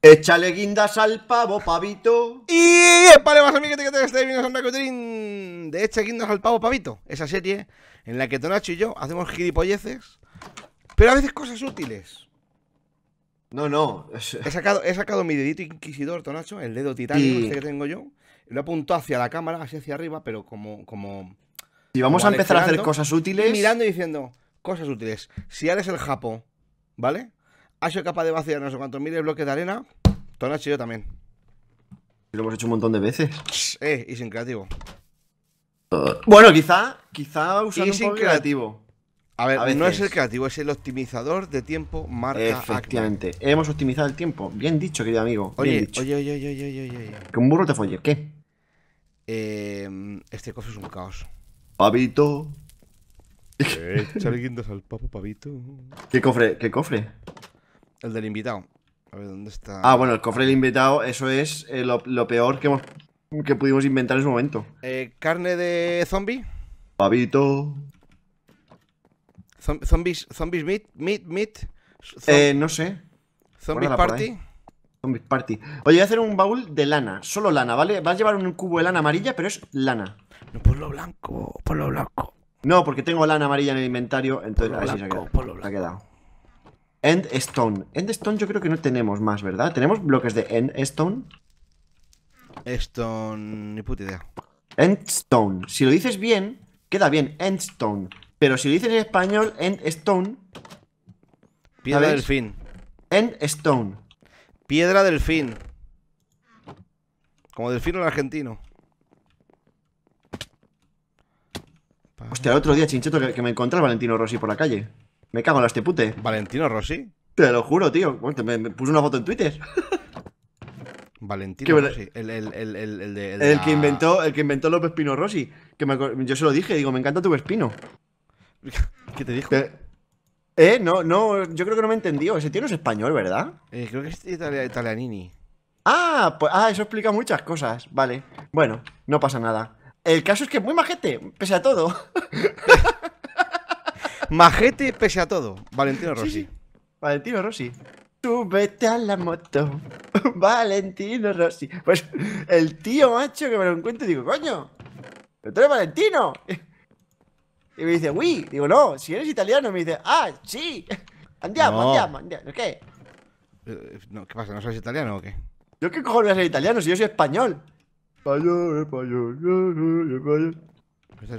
Échale guindas al pavo, pavito. Y para más amigos que te estáis viendo un Cotrín. de Echa guindas al pavo, pavito. Esa serie en la que Tonacho y yo hacemos gilipolleces, pero a veces cosas útiles. No, no. He sacado, he sacado mi dedito inquisidor, Tonacho, el dedo titánico este que tengo yo. Lo apuntó hacia la cámara, así hacia arriba, pero como. como si vamos a empezar a hacer cosas útiles. mirando y diciendo cosas útiles. Si eres el Japo, ¿vale? ha sido capaz de vaciar no sé cuántos miles bloques de arena, tonacho y yo también. Lo hemos hecho un montón de veces. Eh, y sin creativo. bueno, quizá, quizá usando un poco creativo. A ver, no es el creativo, es el optimizador de tiempo marca Efectivamente. Hemos optimizado el tiempo. Bien dicho, querido amigo. Oye, oye, oye, oye, oye, oye, oye. Que un burro te folle, ¿qué? Eh, este cofre es un caos. Pavito. Échale eh, al papo, pavito. ¿Qué cofre? ¿Qué cofre? El del invitado. A ver, ¿dónde está? Ah, bueno, el cofre del invitado, eso es eh, lo, peor que, hemos, que pudimos inventar en su momento. Eh, ¿Carne de zombie? Pavito. zombies, zombies meat, meat, meat. eh, no sé. Zombies party. Zombies party. Oye, voy a hacer un baúl de lana. Solo lana, ¿vale? Vas a llevar un cubo de lana amarilla, pero es lana. No, por blanco, por blanco. No, porque tengo lana amarilla en el inventario, entonces así blanco, se ha quedado. End Stone. End Stone yo creo que no tenemos más, ¿verdad? ¿Tenemos bloques de End Stone? Stone... ni puta idea. End Stone. Si lo dices bien, queda bien. End Stone. Pero si lo dices en español, End Stone... Piedra del fin. End Stone. Piedra del fin. Como delfín el argentino. Hostia, el otro día, chincheto, que, me encontré al Valentino Rossi por la calle. Me cago en este pute ¿Valentino Rossi? Te lo juro, tío. me, me puso una foto en Twitter. Valentino Rossi. El, que inventó, el que inventó López Pino Rossi. Que yo se lo dije, digo, me encanta tu Vespino. ¿Qué te dijo? eh, no, no, yo creo que no me entendió. Ese tío no es español, ¿verdad? Eh, creo que es italianini. Ah, pues ah, eso explica muchas cosas. Vale. Bueno, no pasa nada. El caso es que es muy majete, pese a todo. Majete pese a todo. Valentino Rossi. Valentino Rossi. Súbete a la moto, Valentino Rossi. Pues el tío macho que me lo encuentro y digo, coño, pero tú eres Valentino. Y me dice, uy, digo, no, si eres italiano, me dice, ah, sí, andiamo, andiamo, andiamo, ¿qué? Eh, ¿Qué pasa? ¿No sabes italiano o qué? Yo qué cojones voy italiano si yo soy español. Español, español, español.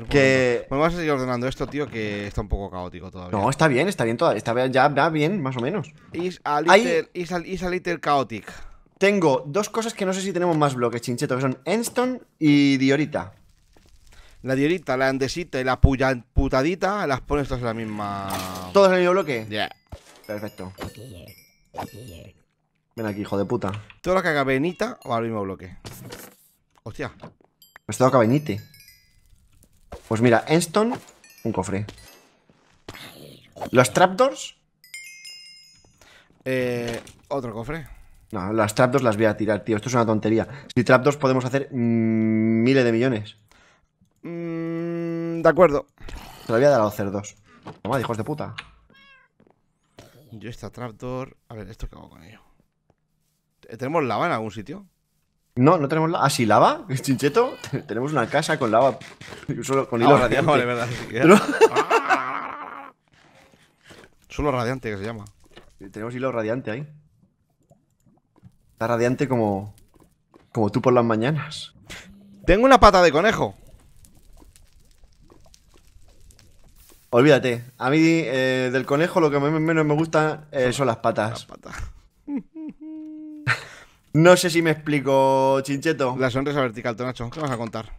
Que... Pues vamos a seguir ordenando esto, tío, que está un poco caótico todavía. No, está bien, está bien todavía. Está ya, va bien, más o menos. Is a little, chaotic. Tengo dos cosas que no sé si tenemos más bloques, chincheto, que son Enston y Diorita. La diorita, la andesita y la putadita las pones todas en la misma. ¿Todos en el mismo bloque? Ya. Perfecto. Ven aquí, hijo de puta. Todo lo que haga venita o al mismo bloque. Hostia. Pues todo que pues mira, Enston, un cofre. Los trapdoors. Eh, otro cofre. No, las trapdoors las voy a tirar, tío. Esto es una tontería. Si trapdoors podemos hacer mm, miles de millones. Mmm... de acuerdo. Te lo voy a dar a los cerdos. Toma, hijos de puta. Yo esta trapdoor... A ver, ¿esto que hago con ello? ¿Tenemos lava en algún sitio? No, no tenemos la Ah, sí, lava, chincheto. Tenemos una casa con lava. Solo con hilo ah, radiante. Vale, verdad. Solo radiante que se llama. Tenemos hilo radiante ahí. Está radiante como. como tú por las mañanas. Tengo una pata de conejo. Olvídate. A mí eh, del conejo lo que menos me gusta eh, son Las patas. No sé si me explico, Chincheto. La sonrisa vertical, Tonacho. ¿Qué vas a contar?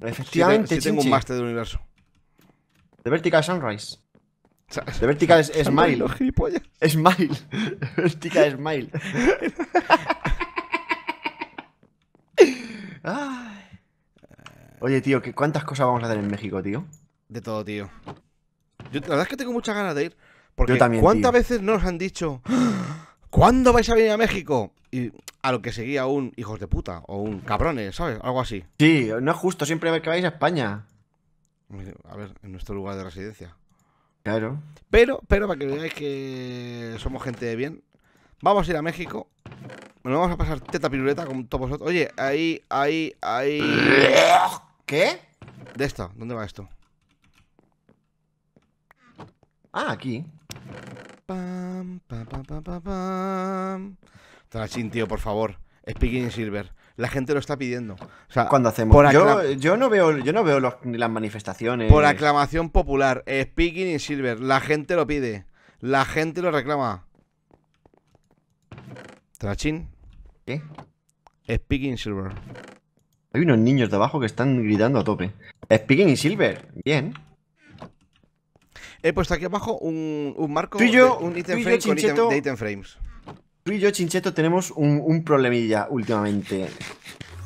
Efectivamente, si, tengo un máster de universo. The Vertical Sunrise. The Vertical Smile. Smile. Vertical Smile. Oye, tío, ¿cuántas cosas vamos a hacer en México, tío? De todo, tío. Yo, la verdad es que tengo muchas ganas de ir. Porque también, ¿cuántas veces nos han dicho, ¡Ah! ¿cuándo vais a venir a México? Y a lo que seguía un hijos de puta o un cabrones, ¿sabes? Algo así. Sí, no es justo siempre que vais a España. A ver, en nuestro lugar de residencia. Claro. Pero, pero para que veáis que somos gente de bien, vamos a ir a México. Nos vamos a pasar teta piruleta con todos vosotros. Oye, ahí, ahí, ahí. ¿Qué? De esto, ¿dónde va esto? Ah, aquí. Pam, pam, pam, pam, pam, pam. Trachin tío, por favor. Speaking in Silver. La gente lo está pidiendo. O sea, Cuando hacemos. yo, no veo, yo no veo las manifestaciones. Por aclamación popular. Speaking in Silver. La gente lo pide. La gente lo reclama. Trachín. ¿Qué? Speaking in Silver. Hay unos niños de abajo que están gritando a tope. Speaking in Silver. Bien. He puesto aquí abajo un, marco. un item frame de item frames. Tú y yo, Chincheto, tenemos un, problemilla últimamente.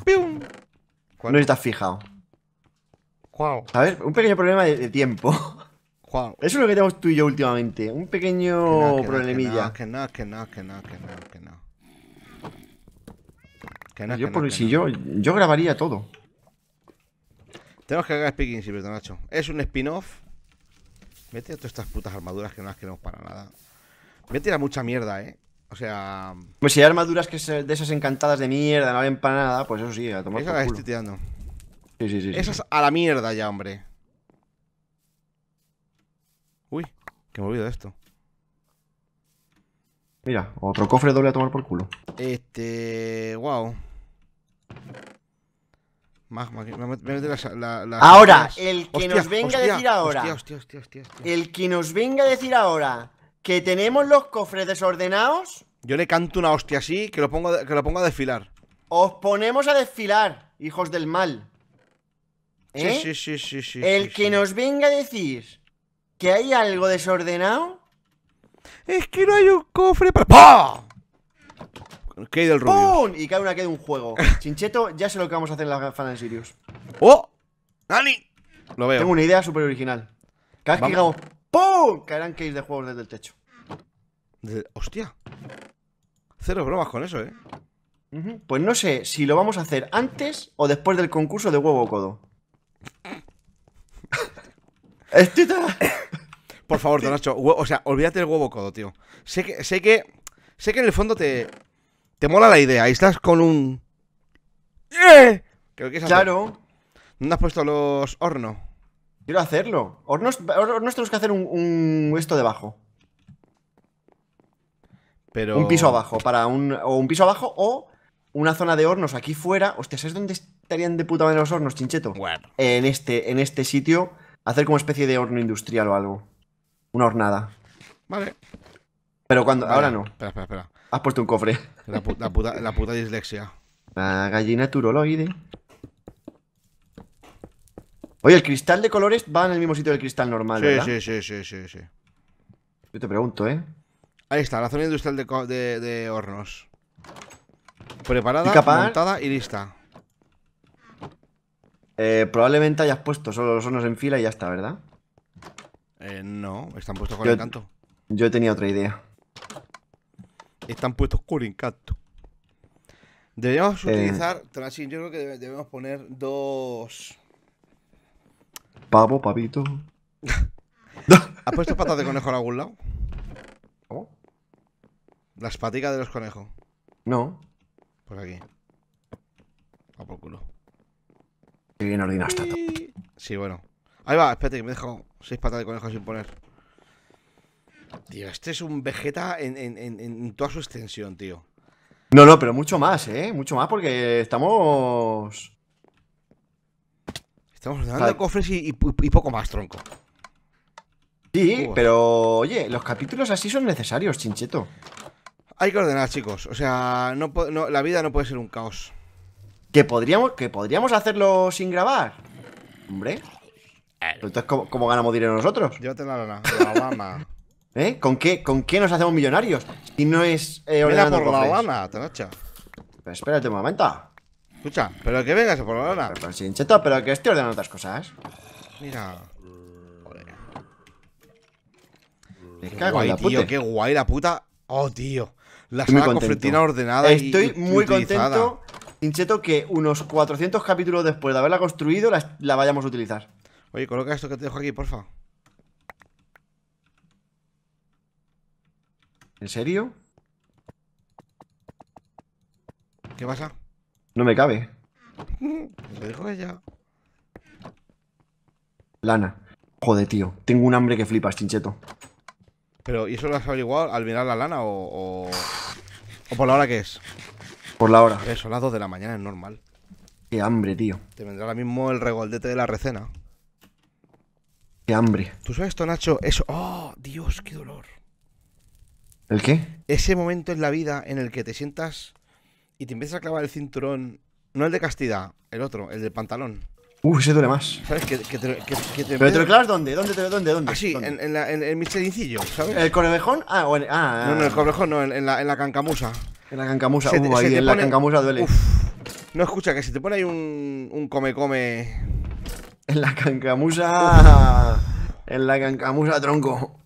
¡Pium! ¿Cuál? No estás fijado. A ver, un pequeño problema de, tiempo. Eso es lo que tenemos tú y yo últimamente. Un pequeño problemilla. Que no, que no, que no, que no, que no. Que no, yo, por, si yo, yo grabaría todo. Tenemos que hacer Speaking perdón, Nacho. Es un spin-off. Vete a todas estas putas armaduras que no las queremos para nada. Vete a mucha mierda, eh. O sea. Pues si hay armaduras que de esas encantadas de mierda, no valen para nada, pues eso sí, a tomar. por la culo. estoy tirando. Sí, sí, sí. Esas a la mierda ya, hombre. Uy, que me olvido de esto. Mira, otro cofre doble a tomar por culo. Este. Wow. Magma, ahora, el que nos venga a decir ahora. El que nos venga a decir ahora que tenemos los cofres desordenados. Yo le canto una hostia así que lo pongo, que lo pongo a desfilar. Os ponemos a desfilar, hijos del mal. Sí, ¿Eh? sí, sí, sí, sí, El que nos venga a decir que hay algo desordenado. Es que no hay un cofre para. hay del ¡Pum! Y cae una que de un juego. Chincheto, ya sé lo que vamos a hacer en la Fan Sirius. ¡Oh! ¡Dani! Lo veo. Tengo una idea súper original. Cada ¡Pum! Caerán que ir de juegos desde el techo. De... Hostia. Cero bromas con eso, ¿eh? Pues no sé si lo vamos a hacer antes o después del concurso de huevo codo. Por favor, Don Nacho, o sea, olvídate del huevo codo, tío. Sé que, sé que, sé que en el fondo te, te mola la idea. Y estás con un. ¡Eh! Creo que es Claro. ¿Dónde has puesto los hornos? Quiero hacerlo. Hornos, hornos tenemos que hacer un, un, esto debajo. Pero... Un piso abajo, para un... O un piso abajo o una zona de hornos aquí fuera. Hostia, ¿sabes dónde estarían de puta madre los hornos, chincheto? En este, en este sitio. Hacer como especie de horno industrial o algo. Una hornada. Vale. Pero cuando... Ahora no. Espera, espera, espera. Has puesto un cofre. La, la, puta, la puta dislexia. La gallina turoloide. Oye, el cristal de colores va en el mismo sitio del cristal normal, ¿verdad? Sí, sí, sí, sí, sí. Yo te pregunto, ¿eh? Ahí está, la zona industrial de, hornos. Preparada, montada y lista. Eh, probablemente hayas puesto solo los hornos en fila y ya está, ¿verdad? Eh, no, están puestos con encanto. Yo tenía otra idea. Están puestos con encanto. Deberíamos eh. utilizar, yo creo que debemos poner dos Pavo, papito. ¿Has puesto patas de conejo en algún lado? ¿Cómo? Las paticas de los conejos. No. Por aquí. A por culo. Qué bien ordenado está todo. Sí, bueno. Ahí va, espérate, que me dejo seis patas de conejo sin poner. Tío, este es un Vegeta en toda su extensión, tío. No, no, pero mucho más, ¿eh? Mucho más porque estamos... Estamos hablando cofres y, poco más, tronco. Sí, pero oye, los capítulos así son necesarios, chincheto. Hay que ordenar, chicos. O sea, la vida no puede ser un caos. Que podríamos, que podríamos hacerlo sin grabar. Hombre. Entonces, ¿cómo, ganamos dinero nosotros? Llévate la lana, la ¿Eh? ¿Con qué, ¿Con qué nos hacemos millonarios? Si no es eh, ordenando cofres. la lana, espérate un momento. Escucha, pero que vengas a por la lana. pero que estoy ordenando otras cosas. Mira. Joder. Me cago guay, en la tío, puta. qué guay la puta. Oh, tío. La sala cofretina ordenada Estoy muy contento, Incheto, que unos 400 capítulos después de haberla construido la, la vayamos a utilizar. Oye, coloca esto que te dejo aquí, porfa. ¿En serio? ¿Qué pasa? No me cabe. Lo dijo ella. Lana. Joder, tío. Tengo un hambre que flipas, chincheto. Pero, ¿y eso lo has averiguado al mirar la lana o, o, por la hora que es? Por la hora. Eso, las 2 de la mañana es normal. Qué hambre, tío. Te vendrá ahora mismo el regoldete de la recena. Qué hambre. ¿Tú sabes esto, Nacho? Eso. ¡Oh, Dios, qué dolor! ¿El qué? Ese momento en la vida en el que te sientas y te empiezas a clavar el cinturón, no el de castidad, el otro, el del pantalón. Uf, ese duele más. ¿Sabes? Que, te, ¿Pero te lo clavas dónde? ¿Dónde? ¿Dónde? ¿Dónde? dónde? ¿dónde? En, en, la, en, ¿sabes? ¿El corbejón? Ah, bueno, ah, ah, No, no, el ah. corbejón, no, en, la, en la cancamusa. En la cancamusa, se, uh, en la cancamusa duele. No, escucha, que si te pone ahí un, un come-come... En la cancamusa... En la cancamusa, tronco.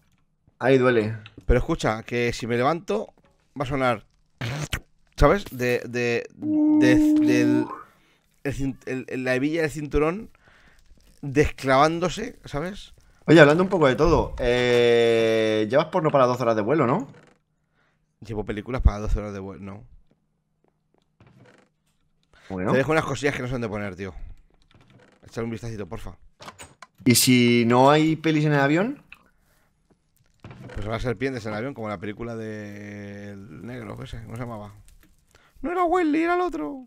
Ahí duele. Pero escucha, que si me levanto va a sonar ¿Sabes? De, de, de, la hebilla del cinturón desclavándose, ¿sabes? Oye, hablando un poco de todo, eh, llevas porno para 12 horas de vuelo, ¿no? Llevo películas para 12 horas de vuelo, no. Bueno. Te dejo unas cosillas que no son de poner, tío. Echar un vistacito, porfa. ¿Y si no hay pelis en el avión? Pues va a serpientes en el avión, como la película del de... negro, sé, ¿cómo se llamaba? No era Welly, era el otro.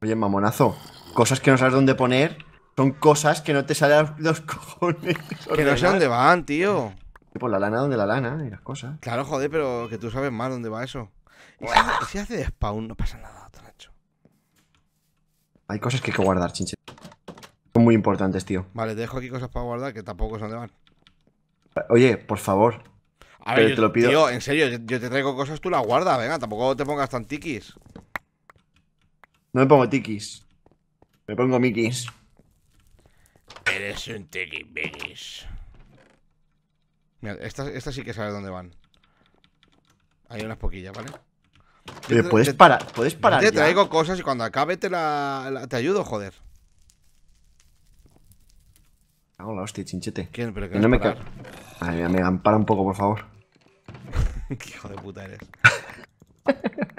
Oye, mamonazo, cosas que no sabes dónde poner son cosas que no te salen los cojones. Que no sé dónde van, tío. Por la lana, donde la lana y las cosas. Claro, joder, pero que tú sabes más dónde va eso. si, hace, de spawn, no pasa nada, trancho Hay cosas que hay que guardar, chinche. Son muy importantes, tío. Vale, te dejo aquí cosas para guardar que tampoco son dónde van. Oye, por favor, pero te lo pido. en serio, yo, te traigo cosas, tú las guardas, venga, tampoco te pongas tan tiquis. No me pongo tiquis. Me pongo mikis. Eres un tiquis, Mira, estas sí que sabes dónde van. Hay unas poquillas, ¿vale? Pero puedes parar, puedes parar. te traigo cosas y cuando acabe te, la, te ayudo, joder. Hola, la hostia, chinchete. ¿Quién? ¿Pero que no me Ay, mira, me ampara un poco, por favor. Qué hijo de puta eres.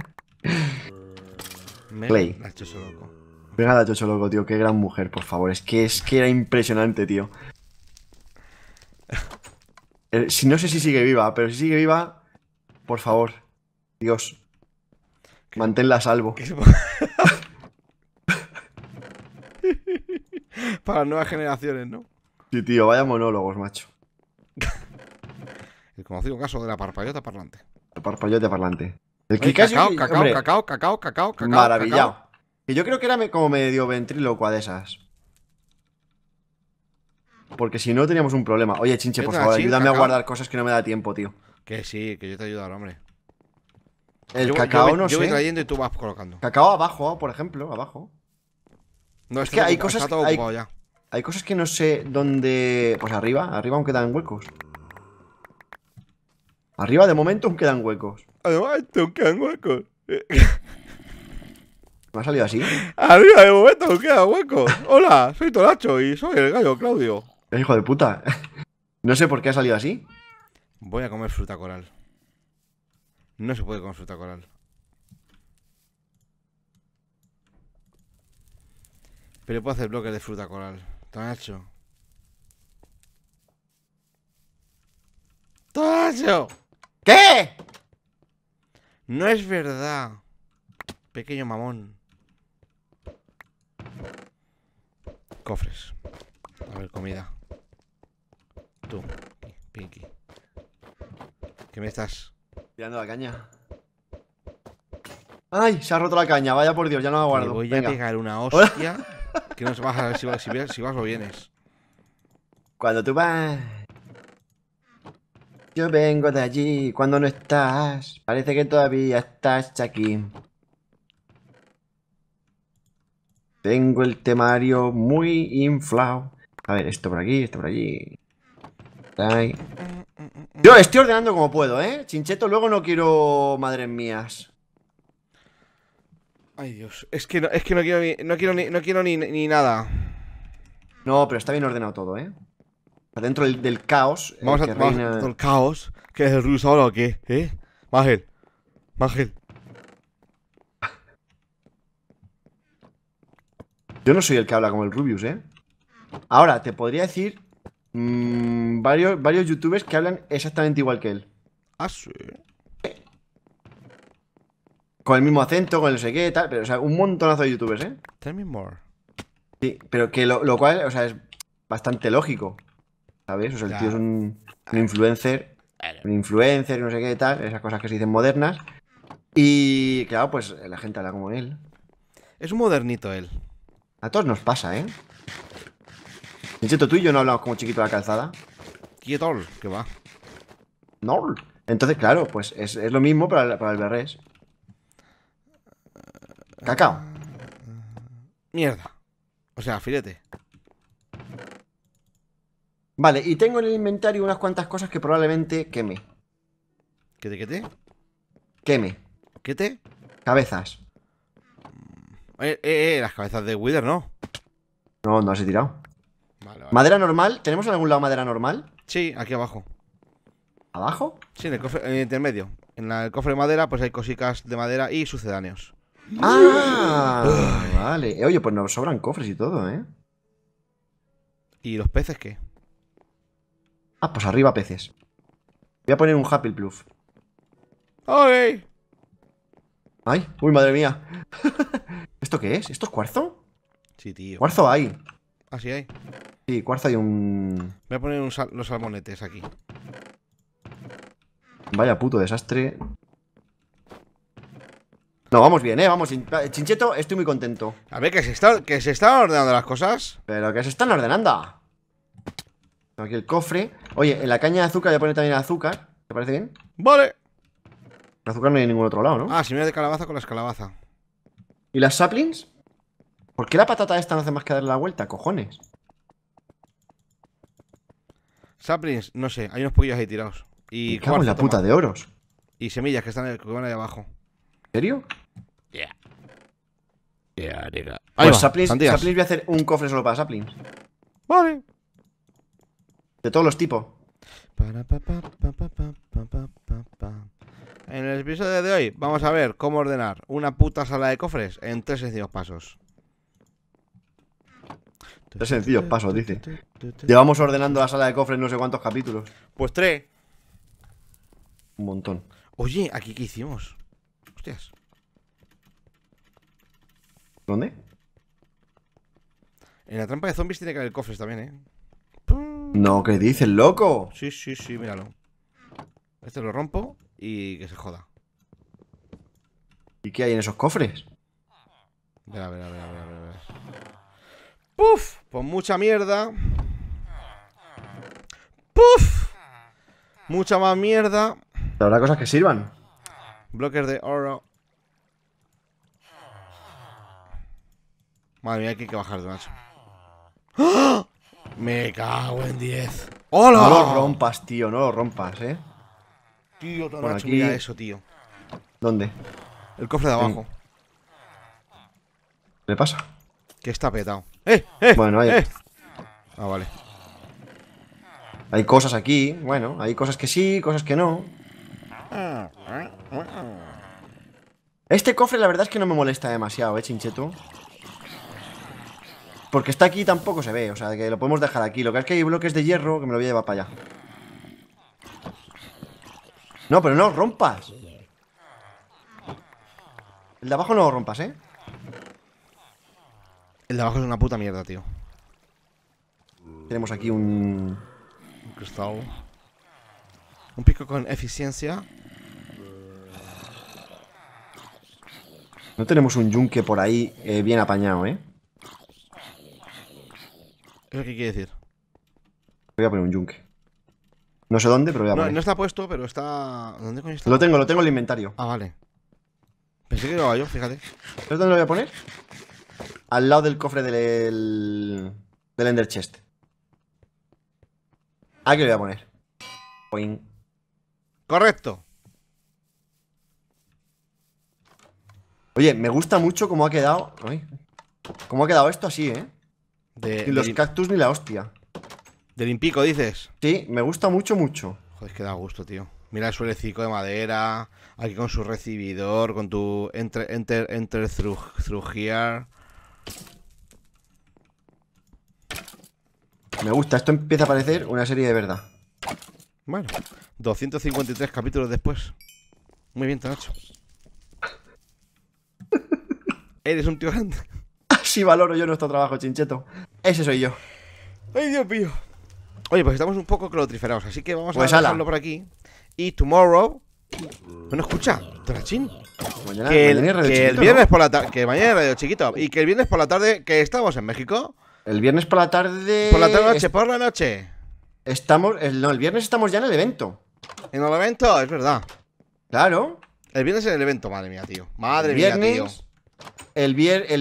me Play. La loco. Venga la chocho loco, tío. Qué gran mujer, por favor. Es que, es que era impresionante, tío. Eh, no sé si sigue viva, pero si sigue viva, por favor. Dios. Manténla a salvo. Para nuevas generaciones, ¿no? Sí, tío, vaya monólogos, macho. El conocido caso de la parpayota parlante. La parpayota parlante. El Oye, cacao, cacao, cacao, cacao, cacao, cacao, Maravillado. Que yo creo que era como medio ventriloquía de esas. Porque si no teníamos un problema. Oye, chinche, por favor, ayúdame a guardar cosas que no me da tiempo, tío. Que sí, que yo te ayudo hombre. El cacao no sé. Yo voy trayendo y tú vas colocando. Cacao abajo, por ejemplo, abajo. No, es que hay cosas. hay, hay cosas que no sé dónde... Pues arriba, arriba aún quedan huecos. Arriba de momento aún quedan huecos. Además, aún quedan huecos. ¿Me ha salido así? Arriba de momento aún quedan huecos. Hola, soy Tolacho y soy el gallo Claudio. Eh, hijo de puta. No sé por qué ha salido así. Voy a comer fruta coral. No se puede comer fruta coral. Pero puedo hacer bloques de fruta coral. Tacho. ¡Tacho! ¿Qué? No es verdad. Pequeño mamón. Cofres. A ver, comida. Tú, Pinky. ¿Qué me estás? Tirando la caña. ¡Ay! Se ha roto la caña, vaya por Dios, ya no la guardo. voy a pegar una hostia que no se a ver si, vas, si o vienes. Cuando tú vas... Yo vengo de allí, cuando no estás. Parece que todavía estás aquí. Tengo el temario muy inflado. A ver, esto por aquí, esto por allí. Eh, eh, eh, yo estoy ordenando como puedo, ¿eh? Chincheto, luego no quiero madres mías. Ay, Dios. Es que no, es no quiero, ni, no quiero, ni, nada. No, pero está bien ordenado todo, ¿eh? Dentro del, caos. Eh, Vamos a reina... el caos. ¿Qué es el Rubius ahora o qué? ¿Eh? Mágel. Mágel. Yo no soy el que habla como el Rubius, ¿eh? Ahora, te podría decir mm, varios, varios youtubers que hablan exactamente igual que él. Ah, sí. Con el mismo acento, con el no sé qué, tal. Pero, o sea, un montonazo de youtubers, ¿eh? Tell me more. Sí, pero que lo, lo cual, o sea, es bastante lógico. ¿Sabes? O sea, el tío es un, influencer. Un influencer, y no sé qué, tal. Esas cosas que se dicen modernas. Y claro, pues la gente habla como él. Es un modernito él. A todos nos pasa, ¿eh? hecho, tú y yo no hablamos como chiquito de la calzada. Quietol, que va. No. Entonces, claro, pues es, lo mismo para, para el Berrés. Cacao. Ah, mierda. O sea, filete. Vale, y tengo en el inventario unas cuantas cosas que probablemente queme. ¿Qué te, qué te? Queme. ¿Qué te? Cabezas. Mm, eh, eh, eh, las cabezas de Wither no. No, no las he tirado. Madera normal. ¿Tenemos en algún lado madera normal? Sí, aquí abajo. ¿Abajo? Sí, en el cofre, en el intermedio. En el cofre de madera, pues hay cositas de madera y sucedáneos. Ah, vale. Eh, oye, pues nos sobran cofres y todo, ¿eh? ¿Y los peces qué? Ah, pues arriba peces. Voy a poner un Happy Pluff. ¡Ay! ¡Ay! ¡Uy, madre mía! ¿Esto qué es? ¿Esto es cuarzo? Sí, tío. Cuarzo hay. Ah, sí hay. Sí, cuarzo hay un. Voy a poner los salmonetes aquí. Vaya puto desastre. No, vamos bien, eh, vamos. Eh, Chincheto, estoy muy contento. A ver, que se, está, que se están ordenando las cosas. Pero que se están ordenando. Aquí el cofre. Oye, en la caña de azúcar voy a poner también azúcar. ¿Te parece bien? Vale. El azúcar no hay en ningún otro lado, ¿no? Ah, si de calabaza con las calabaza. ¿Y las saplings? ¿Por qué la patata esta no hace más que darle la vuelta, cojones? Saplings, no sé, hay unos poquillos ahí tirados. Y ¿Qué la puta de oros. Y semillas que están en el que van ahí abajo. ¿En serio? pues saplings voy a hacer un cofre solo para saplings. Vale. De todos los tipos. En el episodio de hoy vamos a ver cómo ordenar una puta sala de cofres en tres sencillos pasos. Tres sencillos pasos, dice. Llevamos ordenando la sala de cofres no sé cuántos capítulos. Pues tres. Un montón. Oye, ¿aquí qué hicimos? Hostias. ¿Dónde? En la trampa de zombies tiene que haber cofres también, ¿eh? No, ¿qué dices, loco? Sí, sí, sí, míralo. Este lo rompo y que se joda. ¿Y qué hay en esos cofres? ver, a ver, a ver ¡Puf! Pues mucha mierda. ¡Puf! Mucha más mierda. Habrá cosas que sirvan. Bloques de oro. Madre mía, que hay que bajar de macho. ¡Ah! Me cago en 10. ¡Hola! No lo rompas, tío, no lo rompas, eh. Tío, aquí... eso, tío. ¿Dónde? El cofre de abajo. ¿Qué pasa? Que está petado. ¡Eh! ¡Eh! Bueno, ahí. Eh. Ah, vale. Hay cosas aquí, bueno, hay cosas que sí, cosas que no. Ah, ah, este cofre la verdad es que no me molesta demasiado, eh, chincheto. Porque está aquí tampoco se ve, o sea, que lo podemos dejar aquí. Lo que es que hay bloques de hierro que me lo voy a llevar para allá. No, pero no rompas. El de abajo no lo rompas, ¿eh? El de abajo es una puta mierda, tío. Tenemos aquí un... Un cristal. Un pico con eficiencia. No tenemos un yunque por ahí eh, bien apañado, ¿eh? lo qué quiere decir? Voy a poner un yunque. No sé dónde, pero voy a poner. No, no está puesto, pero está. ¿Dónde coño está? Lo tengo, lo tengo en el inventario. Ah, vale. Pensé que lo yo, fíjate. ¿Sabes dónde lo voy a poner? Al lado del cofre del. del Ender Chest. Aquí lo voy a poner. Correcto. Oye, me gusta mucho cómo ha quedado. cómo ha quedado esto así, ¿eh? De, los cactus ni la hostia. Del impico, dices. Sí, me gusta mucho, mucho. Joder, es que da gusto, tío. Mira el suelecico de madera, aquí con su recibidor, con tu enter, enter, enter through, through here. Me gusta, esto empieza a parecer una serie de verdad. Bueno, 253 capítulos después. Muy bien, Tanacho. Eres un tío grande si valoro yo nuestro trabajo, chincheto. Ese soy yo. Ay, Dios mío. Oye, pues estamos un poco clotriferados, así que vamos a pues dejarlo por aquí. Y tomorrow. Bueno, escucha, Torachín. Mañana, que, mañana el, radio que el, viernes por la tarde. Que mañana es radio chiquito. Y que el viernes por la tarde, que estamos en México. El viernes por la tarde. Por la tarde noche, por la noche. Estamos. El, no, el viernes estamos ya en el evento. En el evento, es verdad. Claro. El viernes en el evento, madre mía, tío. Madre viernes, tío el,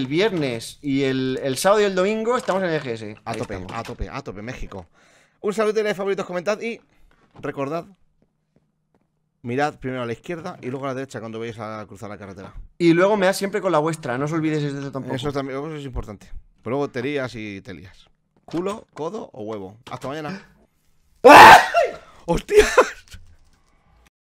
viernes y el, sábado y el domingo estamos en el EGS. A tope, a tope, a tope, México. Un saludo de favoritos, comentad y recordad Mirad primero a la izquierda y luego a la derecha cuando veis a cruzar la carretera. Y luego me siempre con la vuestra, no os olvidéis de eso tampoco. Eso también es importante. Pero luego te y telías Culo, codo o huevo. Hasta mañana. ¡Ah! ¡Hostia!